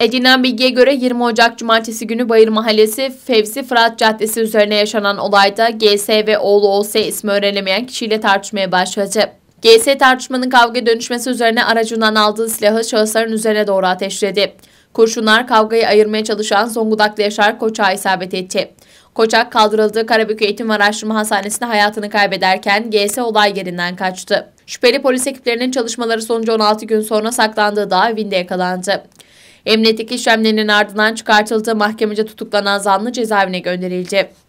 Edinen bilgiye göre 20 Ocak Cumartesi günü Bayır Mahallesi Fevzi Fırat Caddesi üzerine yaşanan olayda GS ve oğlu OS ismi öğrenemeyen kişiyle tartışmaya başladı. GS tartışmanın kavga dönüşmesi üzerine aracından aldığı silahı şahısların üzerine doğru ateşledi. Kurşunlar kavgayı ayırmaya çalışan Zonguldaklı Yaşar Koçak'a isabet etti. Koçak kaldırıldığı Karabük Eğitim Araştırma Hastanesi'nde hayatını kaybederken GS olay yerinden kaçtı. Şüpheli polis ekiplerinin çalışmaları sonucu 16 gün sonra saklandığı dağ evinde yakalandı. Emniyetteki işlemlerinin ardından çıkartıldığı mahkemece tutuklanan zanlı cezaevine gönderildi.